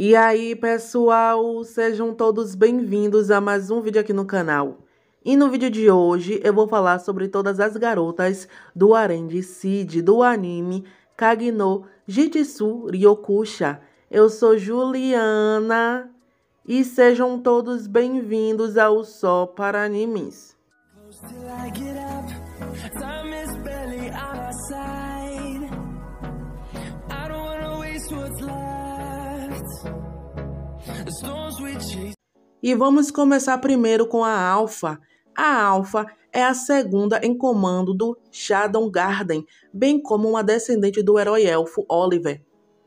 E aí, pessoal, sejam todos bem-vindos a mais um vídeo aqui no canal. E no vídeo de hoje eu vou falar sobre todas as garotas do harém de Cid, do anime Kagno Jitsu Ryokusha. Eu sou Juliana e sejam todos bem-vindos ao Só para Animes. Close e vamos começar primeiro com a Alfa. A Alfa é a segunda em comando do Shadow Garden, bem como uma descendente do herói elfo Oliver.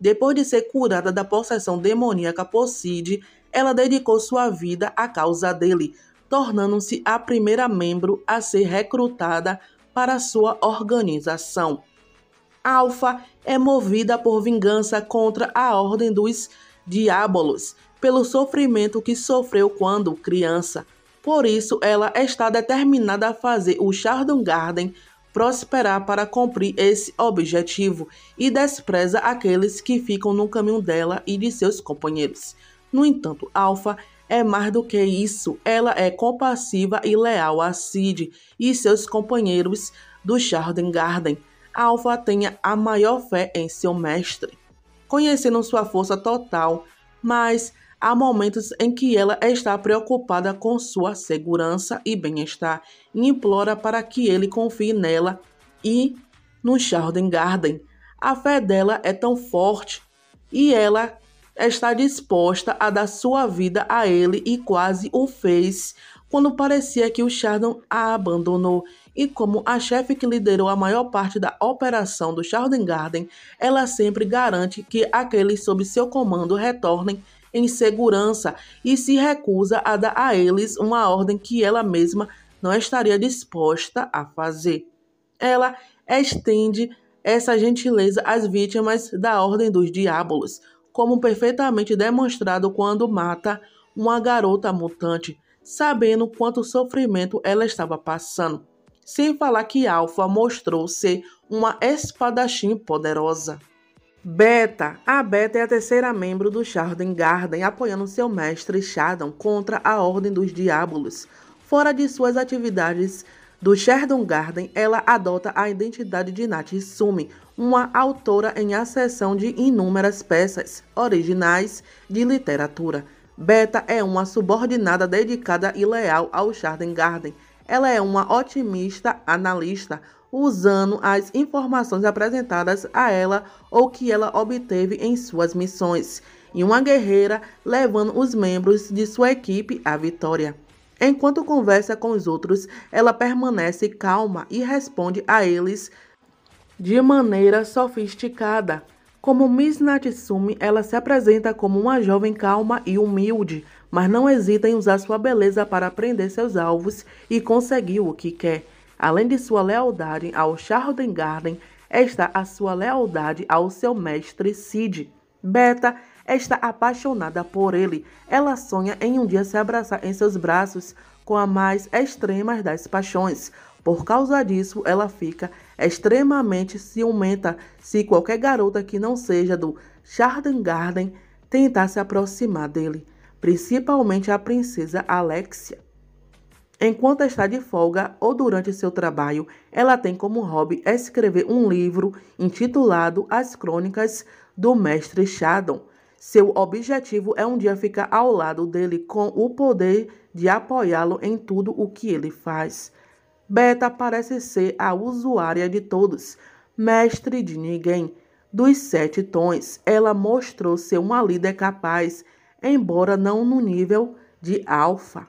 Depois de ser curada da possessão demoníaca por Cid, ela dedicou sua vida à causa dele, tornando-se a primeira membro a ser recrutada para sua organização. Alpha é movida por vingança contra a Ordem dos diabolos pelo sofrimento que sofreu quando criança. Por isso, ela está determinada a fazer o Chardon Garden prosperar para cumprir esse objetivo e despreza aqueles que ficam no caminho dela e de seus companheiros. No entanto, Alpha é mais do que isso, ela é compassiva e leal a Sid e seus companheiros do Chardon Garden. Alpha tenha a maior fé em seu mestre conhecendo sua força total, mas há momentos em que ela está preocupada com sua segurança e bem-estar e implora para que ele confie nela e no Charden Garden. A fé dela é tão forte e ela está disposta a dar sua vida a ele e quase o fez quando parecia que o Chardon a abandonou e como a chefe que liderou a maior parte da operação do Charden Garden, ela sempre garante que aqueles sob seu comando retornem em segurança e se recusa a dar a eles uma ordem que ela mesma não estaria disposta a fazer. Ela estende essa gentileza às vítimas da Ordem dos Diabolos, como perfeitamente demonstrado quando mata uma garota mutante, sabendo quanto sofrimento ela estava passando sem falar que Alfa mostrou ser uma espadachim poderosa. Beta. A Beta é a terceira membro do Sharden Garden, apoiando seu mestre Shadow contra a Ordem dos Diabolos. Fora de suas atividades do Shardon Garden, ela adota a identidade de Sumi, uma autora em acessão de inúmeras peças originais de literatura. Beta é uma subordinada dedicada e leal ao Sharden Garden, ela é uma otimista analista, usando as informações apresentadas a ela ou que ela obteve em suas missões, e uma guerreira levando os membros de sua equipe à vitória. Enquanto conversa com os outros, ela permanece calma e responde a eles de maneira sofisticada. Como Miss Natsumi, ela se apresenta como uma jovem calma e humilde, mas não hesita em usar sua beleza para prender seus alvos e conseguiu o que quer. Além de sua lealdade ao Garden, está a sua lealdade ao seu mestre Sid. Beta está apaixonada por ele. Ela sonha em um dia se abraçar em seus braços com a mais extrema das paixões. Por causa disso, ela fica extremamente ciumenta se qualquer garota que não seja do Garden tentar se aproximar dele principalmente a princesa Alexia. Enquanto está de folga ou durante seu trabalho, ela tem como hobby escrever um livro intitulado As Crônicas do Mestre Shadow. Seu objetivo é um dia ficar ao lado dele com o poder de apoiá-lo em tudo o que ele faz. Beta parece ser a usuária de todos, mestre de ninguém. Dos sete tons, ela mostrou ser uma líder capaz embora não no nível de alfa.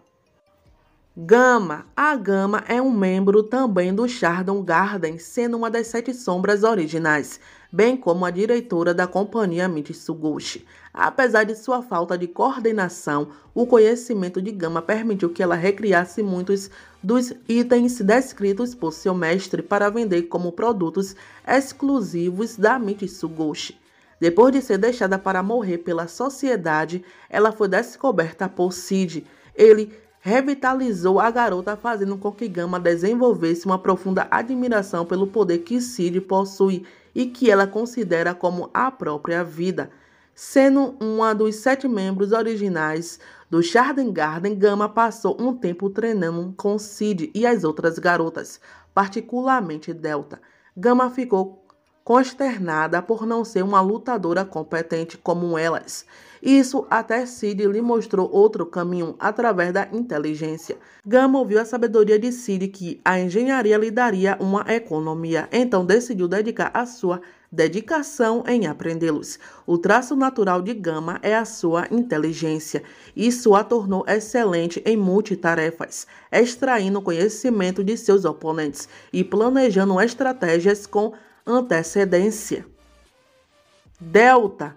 Gama. A Gama é um membro também do Chardon Garden, sendo uma das sete sombras originais, bem como a diretora da companhia Mitsugoshi. Apesar de sua falta de coordenação, o conhecimento de Gama permitiu que ela recriasse muitos dos itens descritos por seu mestre para vender como produtos exclusivos da Mitsugoshi. Depois de ser deixada para morrer pela sociedade, ela foi descoberta por Sid. Ele revitalizou a garota, fazendo com que Gama desenvolvesse uma profunda admiração pelo poder que Sid possui e que ela considera como a própria vida. Sendo uma dos sete membros originais do Charden Garden, Gama passou um tempo treinando com Sid e as outras garotas, particularmente Delta. Gama ficou consternada por não ser uma lutadora competente como elas. Isso até Cid lhe mostrou outro caminho através da inteligência. Gama ouviu a sabedoria de Cid que a engenharia lhe daria uma economia, então decidiu dedicar a sua dedicação em aprendê-los. O traço natural de Gama é a sua inteligência. Isso a tornou excelente em multitarefas, extraindo conhecimento de seus oponentes e planejando estratégias com antecedência. Delta.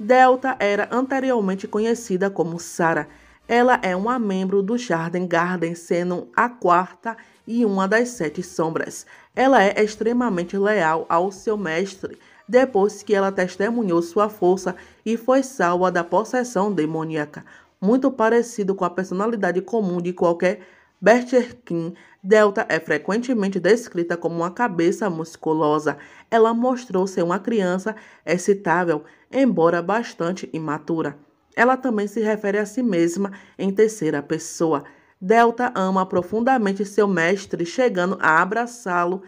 Delta era anteriormente conhecida como Sara. Ela é uma membro do Jarden Garden, sendo a quarta e uma das sete sombras. Ela é extremamente leal ao seu mestre, depois que ela testemunhou sua força e foi salva da possessão demoníaca, muito parecido com a personalidade comum de qualquer Becherkin delta é frequentemente descrita como uma cabeça musculosa. Ela mostrou ser uma criança excitável, embora bastante imatura. Ela também se refere a si mesma em terceira pessoa. Delta ama profundamente seu mestre, chegando a abraçá-lo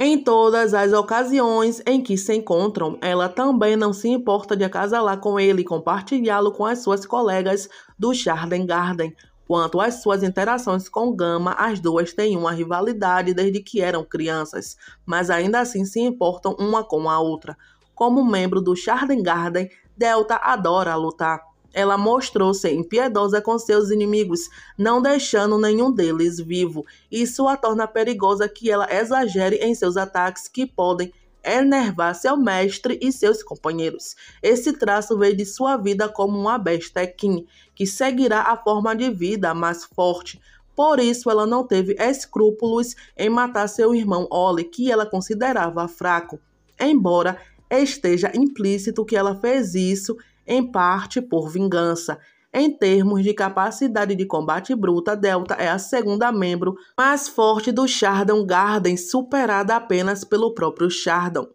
em todas as ocasiões em que se encontram, ela também não se importa de acasalar com ele e compartilhá-lo com as suas colegas do Charden Garden. Quanto às suas interações com Gama, as duas têm uma rivalidade desde que eram crianças, mas ainda assim se importam uma com a outra. Como membro do Charden Garden, Delta adora lutar. Ela mostrou-se impiedosa com seus inimigos, não deixando nenhum deles vivo. Isso a torna perigosa que ela exagere em seus ataques que podem enervar seu mestre e seus companheiros. Esse traço veio de sua vida como uma é Kim, que seguirá a forma de vida mais forte. Por isso, ela não teve escrúpulos em matar seu irmão Oli, que ela considerava fraco. Embora esteja implícito que ela fez isso em parte por vingança. Em termos de capacidade de combate bruta, Delta é a segunda membro mais forte do Shardon Garden, superada apenas pelo próprio Shardon.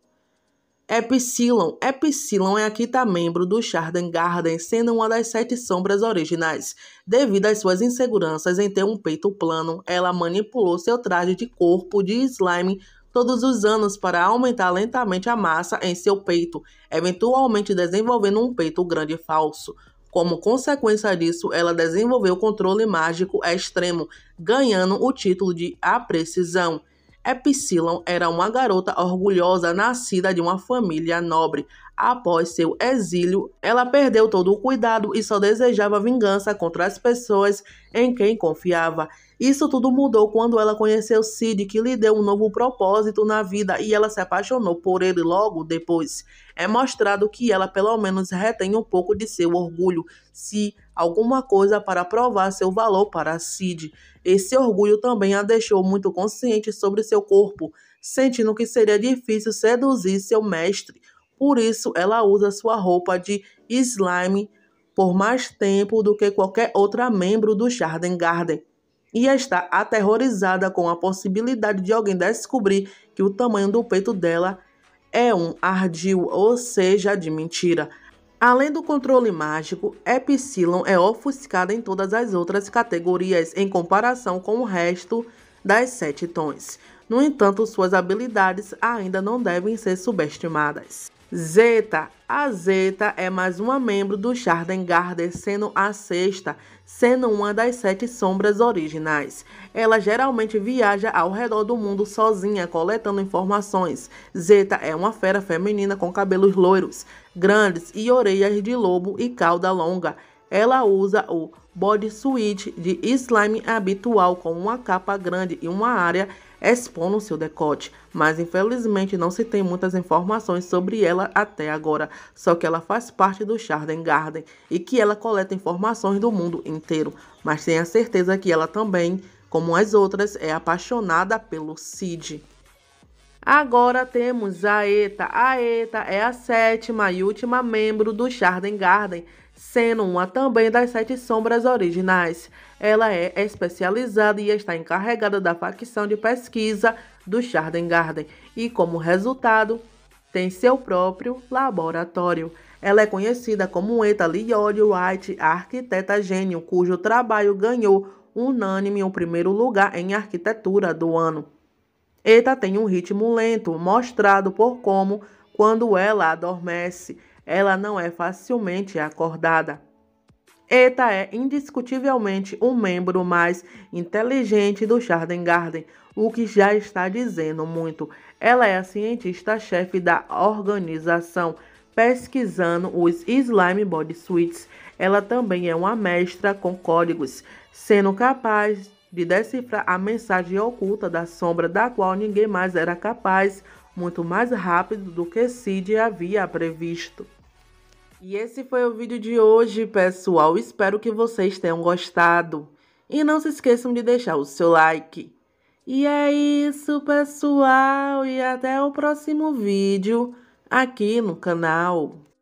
Epsilon. Epsilon é a quinta tá membro do Shardon Garden, sendo uma das sete sombras originais. Devido às suas inseguranças em ter um peito plano, ela manipulou seu traje de corpo de slime todos os anos para aumentar lentamente a massa em seu peito, eventualmente desenvolvendo um peito grande falso. Como consequência disso, ela desenvolveu controle mágico extremo, ganhando o título de A Precisão. Epsilon era uma garota orgulhosa nascida de uma família nobre, Após seu exílio, ela perdeu todo o cuidado e só desejava vingança contra as pessoas em quem confiava. Isso tudo mudou quando ela conheceu Sid, que lhe deu um novo propósito na vida e ela se apaixonou por ele logo depois. É mostrado que ela pelo menos retém um pouco de seu orgulho, se alguma coisa para provar seu valor para Sid. Esse orgulho também a deixou muito consciente sobre seu corpo, sentindo que seria difícil seduzir seu mestre. Por isso, ela usa sua roupa de slime por mais tempo do que qualquer outra membro do Jarden Garden e está aterrorizada com a possibilidade de alguém descobrir que o tamanho do peito dela é um ardil, ou seja, de mentira. Além do controle mágico, Epsilon é ofuscada em todas as outras categorias em comparação com o resto das sete tons. No entanto, suas habilidades ainda não devem ser subestimadas. Zeta. A Zeta é mais uma membro do Chardengarde, sendo a sexta, sendo uma das sete sombras originais. Ela geralmente viaja ao redor do mundo sozinha, coletando informações. Zeta é uma fera feminina com cabelos loiros, grandes e orelhas de lobo e cauda longa. Ela usa o bodysuit de slime habitual com uma capa grande e uma área expondo seu decote, mas infelizmente não se tem muitas informações sobre ela até agora, só que ela faz parte do Charden Garden e que ela coleta informações do mundo inteiro, mas tenha certeza que ela também, como as outras, é apaixonada pelo Cid. Agora temos a ETA. A ETA é a sétima e última membro do Charden Garden, sendo uma também das Sete Sombras originais. Ela é especializada e está encarregada da facção de pesquisa do Charden Garden e, como resultado, tem seu próprio laboratório. Ela é conhecida como Eta Lloyd White a arquiteta gênio, cujo trabalho ganhou unânime o primeiro lugar em arquitetura do ano. Eta tem um ritmo lento, mostrado por como, quando ela adormece, ela não é facilmente acordada. Eta é indiscutivelmente um membro mais inteligente do Charden Garden, o que já está dizendo muito. Ela é a cientista-chefe da organização, pesquisando os Slime Body Suits. Ela também é uma mestra com códigos, sendo capaz de decifrar a mensagem oculta da sombra da qual ninguém mais era capaz, muito mais rápido do que Sid havia previsto. E esse foi o vídeo de hoje, pessoal. Espero que vocês tenham gostado. E não se esqueçam de deixar o seu like. E é isso, pessoal. E até o próximo vídeo aqui no canal.